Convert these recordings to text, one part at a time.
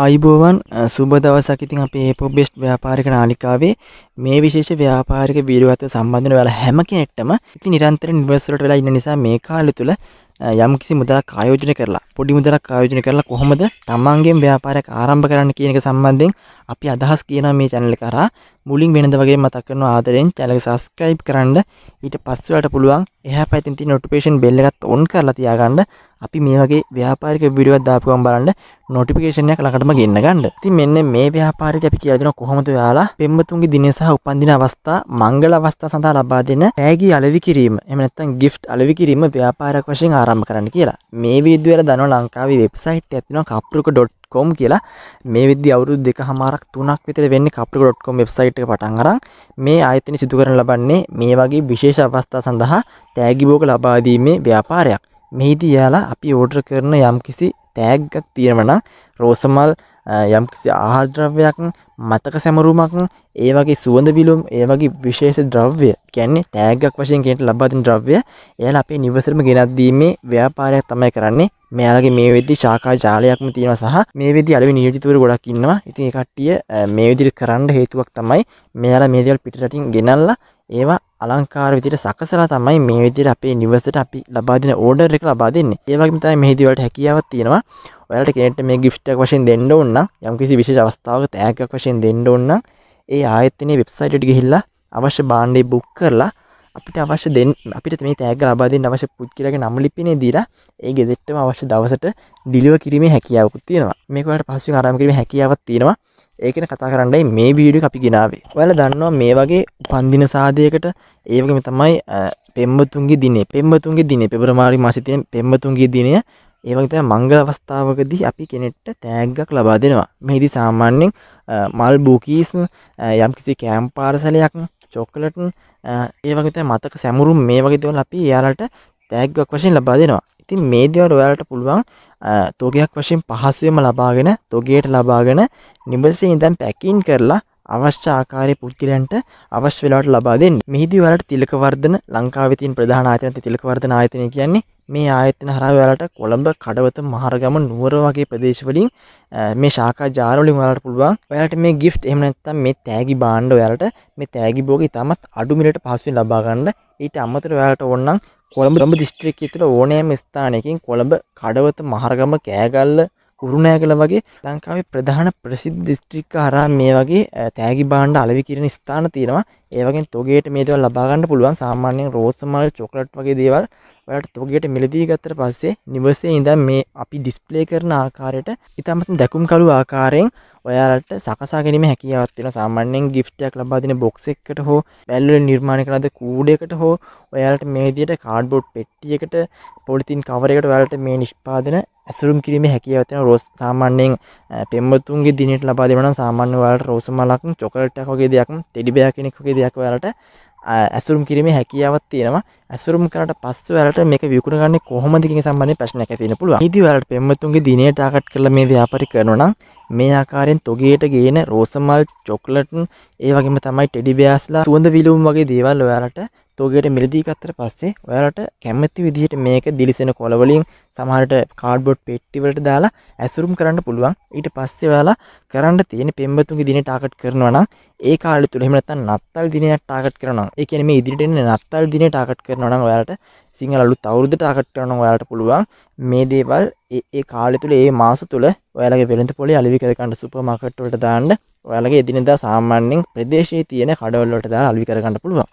අයිබෝවන් සුබ දවසකිතින් අපේ ඒපොබෙස්් ව්‍යාපාරික නාලිකාවේ මේ විශේෂ ව්‍යාපාරික වීරුවත්ව සම්බන්ධන වැල හැම කෙනෙක්ටම ඉති නිරන්තර නිවසලට වෙලා ඉන්න නිසා මේ කාල තුළ යම් කිසි මුදලක් ආයෝජනය කරලා පොඩි මුදලක් ආයෝජනය කරලා කොහොමද තමන්ගේම ව්‍යාපාරයක් ආරම්භ කරන්න කියන එක සම්බන්ධයෙන් අපි අදහස් කියනවා මේ channel එක කරා මුලින් වෙනද වගේ මතක් කරනවා ආදරෙන් channel එක subscribe කරන්න ඊට පස්සෙ වලට පුළුවන් එහා පැත්තේ තියෙන notification bell එකත් on කරලා තියාගන්න අපි මේ වගේ ව්‍යාපාරික විඩියෝක් දාපු ගමන් බලන්න notification එක ළඟටම ගෙන්න ගන්න. ඉතින් මෙන්න මේ ව්‍යාපාරයේදී අපි කියලා දෙනවා කොහොමද ඔයාලා පෙම්වතුන්ගේ දිනය සහ උපන්දින අවස්ථා මංගල අවස්ථා සඳහා ලබා දෙන තෑගි අලෙවි කිරීම එහෙම නැත්නම් gift අලෙවි කිරීම ව්‍යාපාරයක් වශයෙන් ආරම්භ කරන්න කියලා. මේ වීඩියෝ එක දානවා ලංකාවේ වෙබ්සයිට් එක තියෙනවා kapruka.com කොම් කියලා මේ විදි අවුරුදු දෙක හමාරක් තුනක් විතර වෙන්නේ කප්‍රික.com වෙබ්සයිට් එක පටන් අරන් මේ ආයතනය සිදු කරන ලබන්නේ මේ වගේ විශේෂ අවස්ථා සඳහා තෑගිබෝක ලබා දීමේ ව්‍යාපාරයක්. මේදී යාලා අපි ඕඩර් කරන යම්කිසි ටෑග්ගක් තියෙනවන රෝසමල් යම්කිසි ආහාද්‍රව්‍යයක් මතක සැමරුමක් ඒ වගේ සුවඳ විලුම් ඒ වගේ විශේෂ ද්‍රව්‍ය කියන්නේ තෑගක් වශයෙන් කෙන්ට ලබාතින් ද්‍රව්‍ය එයාල අපේ නිවසරම ගෙනත්දීමේ ව්‍යාපාරයක් තමයි කරන්නේ මෙයාලගේ මේ වෙද්දි ශාකා ජාලයක්ම තියෙනවා සහ මේ වෙද්දි අලුවි නියෝජිතවරු ගොඩක් ඉන්නවා ඉතින් ඒ කට්ටිය මේ විදිහට කරන්න හේතුවක් තමයි මෙයාලා මේ දේවල් පිටරටින් ගෙනල්ලා ඒවා අලංකාර විදිහට සකසලා තමයි මේ විදිහට අපේ නිවසට අපි ලබා දෙන ඕඩර් එක ලබා දෙන්නේ. ඒ වගේම තමයි මෙහිදී වලට හැකියාවක් තියෙනවා. ඔයාලට කෙනෙක්ට මේ gift එකක් වශයෙන් දෙන්න ඕන නම් යම්කිසි විශේෂ අවස්ථාවක තෑග්ගක් වශයෙන් දෙන්න ඕන නම් ඒ ආයතනයේ වෙබ්සයිට් එකට ගිහිල්ලා අවශ්‍ය භාණ්ඩය බුක් කරලා අපිට අවශ්‍ය දෙන් අපිට මේ තෑග ලබාදෙන් අවශ්‍ය පුද්කිලගේ නම්ලිපිනේ දීලා ඒ ගෙදෙට්ටම අවශ්‍ය දවසට ඩිලිව කිරීමේ හැකියාවකුත් තියෙනවා මේකට පහසු ආරම් කිරීම හැකියාවත් තියෙනවා ඒකන කතා කරන්නයි මේ වීඩිය අපි ගෙනාවේ ඔයාලා දන්නවා මේ වගේ පන්දින සාදයකට ඒවගේම තමයි පෙම්බතුන්ගේ දිනේ පෙම්බතුන්ගේ දිනේ පෙබරමාරි මාසිතයෙන් පෙම්බතුන්ගේ දිනය ඒවගේත මංගල අවස්ථාවකදී අපි කෙනෙට්ට තෑග්ගක් ලබා දෙනවා මෙහිදි සාමාන්‍යෙන් මල් බූකීස් යම් කිසි කෑම් පාරසලයක් චොක්කලටන් ඒ වගේ මතක සැමුරුම් මේ වගේ දේවල් අපි යාලට තෑග්ගක් වශයෙන් ලබා දෙනවා. ඉතින් මේ දේවල් ඔයාලට පුළුවන් තෝගයක් වශයෙන් පහසුවෙන්ම ලබාගෙන තොගයට ලබාගෙන නිවසේ ඉඳන් පැකින් කරලා අවශ්‍ය ආකාරයේ පුද්ගලයන්ට අවශ්‍ය වෙලාවට ලබා දෙන්නේ. මෙහිදී ඔයාලට තිලකවර්ධන ලංකාවේ තියෙන ප්‍රධාන ආයතන තිලකවර්ධන ආයතනය කියන්නේ මේ ආයතන හරහා ඔයාලට කොළඹ කඩවත මහරගම නුවර වගේ ප්‍රදේශ වලින් මේ ශාකා ජාර වලින් ඔයාලට පුළුවන් ඔයාලට මේ gift එහෙම නැත්නම් මේ තෑගි භාණ්ඩ ඔයාලට මේ තෑගි භෝග ඉතාමත් අඩු මිලට පහසුවෙන් ලබා ගන්න. ඊට අමතරව ඔයාලට ඕනනම් කොළඹ දිස්ත්‍රික්කයේ තුළ ඕනෑම ස්ථානයකින් කොළඹ කඩවත මහරගම කෑගල්ල කුරුණෑගල වගේ ලංකාවේ ප්‍රධාන ප්‍රසිද්ධ දිස්ත්‍රික්ක හරහා මේ වගේ තෑගි භාණ්ඩ අලෙවි කිරීම ස්ථාන තියෙනවා. ඒ වගේ තොගේට මේ දේවල් ලබා ගන්න පුළුවන් සාමාන්‍යයෙන් රෝස් මල් චොක්ලට් වගේ දේවල් ඔයාලට තොගේට මිලදී ගත්තට පස්සේ නිවසේ ඉඳන් මේ අපි ඩිස්ප්ලේ කරන ආකාරයට ඉතාමත් දැකුම්කලු ආකාරයෙන් ඔයාලට සකසා ගැනීම හැකියාවක් තියෙන සාමාන්‍යයෙන් gift එකක් ලබා දෙන box එකකට හෝ බැලුම් වලින් නිර්මාණය කරන කූඩයකට හෝ ඔයාලට මේ විදිහට කාඩ්බෝඩ් පෙට්ටියකට පොලිතින් කවර එකට ඔයාලට මේ නිෂ්පාදන ඇසුරුම් කිරීමේ හැකියාව තියෙන රෝස් සාමාන්‍යයෙන් පෙම්වතුන්ගේ දිනේට ලබා දෙනවා නම් සාමාන්‍ය ඔයාලට රෝස මලක් චොකලට් එකක් වගේ දෙයක් ටෙඩි බෙයා කෙනෙක් වගේ දෙයක් ඔයාලට ඇසුරුම් කිරීමේ හැකියාවක් තියෙනවා ඇසුරුම් කරට පස්ස වැලට මේක විකුණ ගන්න කොහොමද කියන සම්බන්ධයෙන් ප්‍රශ්නයක් ඇති වෙන්න පුළුවන්. ඉතින් ඔයාලට පෙම්වතුන්ගේ දිනේ ටාගට් කරලා මේ ව්‍යාපාරය කරනවා නම් මේ ආකාරයෙන් තොගේට ගේන රෝසමල් චොක්ලට් ඒ වගේම තමයි ටෙඩි බෙයාස්ලා සුවඳ විලවුම් වගේ දේවල් ඔයාලට තොගේට මිලදී ගත්තට පස්සේ ඔයාලට කැමති විදිහට මේක දිලිසෙන කොළ වලින් සමහරට කාඩ්බෝඩ් පෙට්ටි වලට දාලා ඇසුරුම් කරන්න පුළුවන්. ඊට පස්සේ ඔයාලා කරන්න තියෙන පෙම්බතුන්ගේ දිනේ ටාගට් කරනවා නම් ඒ කාලය තුල එහෙම නැත්නම් නත්තල් දිනයක් ටාගට් කරනවා නම් ඒ කියන්නේ මේ ඉදිරියට එන නත්තල් දිනේ ටාගට් කරනවා නම් ඔයාලට සිංහල අලුත් අවුරුද්දට අකට් කරන ඔයාලට පුළුවන් මේ දේවල් ඒ කාලය තුල ඒ මාස තුල ඔයාලගේ වෙළඳපොලේ අලෙවි කර ගන්න සුපර් මාකට් වලට දාන්න ඔයාලගේ එදිනෙදා සාමාන්‍යයෙන් ප්‍රදේශයේ තියෙන කඩවල වලට දාලා අලෙවි කර ගන්න පුළුවන්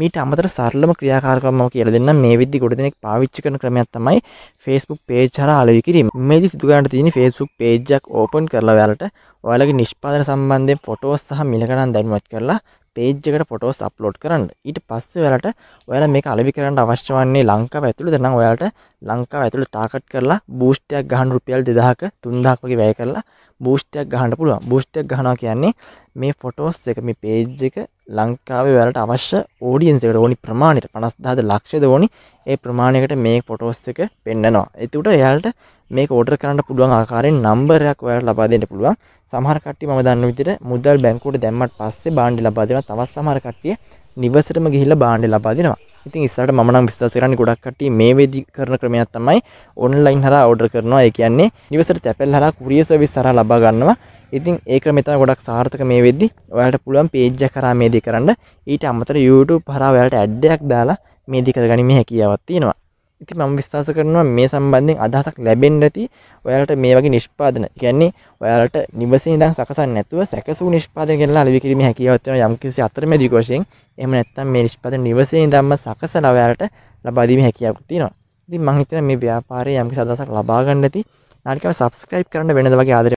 මීට අමතර සරලම ක්‍රියාකාරකම් මම කියලා දෙන්නම් මේ විදිහ ගොඩ දෙනෙක් පාවිච්චි කරන ක්‍රමයක් තමයි Facebook page හරහා අලෙවි කිරීම. මේදි සිදු ගන්න තියෙන Facebook page එකක් open කරලා ඔයාලට ඔයාලගේ නිෂ්පාදන සම්බන්ධයෙන් ෆොටෝස් සහ මිලකඩම් දැනුවත් කරලා පේජ්කට පොටෝස් අප්ලෝඩ් කරන්න ඊට පස්ස වැලට ඔයාල මේ අලි කරන්න අවශ්‍ය වන්නේ ලංකාව ඇතුළ දෙනම් ඔයාලට ලංකාව ඇතුළ ටාකට් කරලා බූෂ්ටයක් ගහන් රුපියල් දෙදාහක තුන්දක්වගේ වැය කරලා බූෂ්ටයක් ගහන්න පුළුව බූෂ්ටයක් ගහනා කියන්නේ මේ ෆොටෝස් එක මේ පේජ් එක ලංකාවේ වැලට අවශ්‍ය ෝඩියන්සකට ඕනි ප්‍රමාණයට පනස්දාද ලක්ෂද ඕනි ඒ ප්‍රමාණයකට මේ පොටෝස් එක පෙන්න්නනවා එතුට එයාලට මේ කෝටර් කරන්න පුළුවන් ආකාරෙන් නම්බරයක් ඔයාට ලබාදෙන්ට පුළුවන් සමහර කට්ටිය මම දන්න විදිහට මුදල් බැංකුවට දැම්මට පස්සේ බාණ්ඩ ලබා දෙනවා. තවත් සමහර කට්ටිය නිවසටම ගිහිල්ලා බාණ්ඩ ලබා දෙනවා. ඉතින් ඉස්සරහට මම නම් විශ්වාස කරන්නේ ගොඩක් කට්ටිය මේ වෙදි කරන ක්‍රමයක් තමයි ඔන්ලයින් හරහා ඕඩර් කරනවා. ඒ කියන්නේ නිවසට තැපැල් හරහා කුරියර් සර්විස් හරහා ලබා ගන්නවා. ඉතින් ඒක මෙතන ගොඩක් සාර්ථක මේ වෙද්දි ඔයාලට පුළුවන් page එක කරා මේ දේ කරන්න. ඊට අමතරව YouTube හරහා ඔයාලට ad එකක් දාලා මේ දේ කරගනිමේ හැකියාවක් තියෙනවා. ඉති මම විශ්වාස කරනවා මේ සම්බන්ධයෙන් අදහසක් ලැබෙන්ඩ ඇති ඔයාලට මේ වගේ නිෂ්පාදන කියන්නේ ඔයාලට නිවසේ දම් සකසන් නැතුව සැකසු නිෂ්පාද කෙල්ලා අලි කිරීම හැකිවත්වන යම්කිසි අතරම දිකෝශයෙන් එම නැත්තම් මේ නිෂ්පාද නිවසේ දම්ම සකස ලවයාලට ලබාදීම හැකියාවක් තියෙනවා ඉතින් මං හිතන මේ ව්‍යාපාරයේ යම්කිසි අදහසක් ලබා ගන්න ඇති නාලිකාව සබස්ක්‍රයිබ් කරන්න වෙනද වගේ ආදරයක්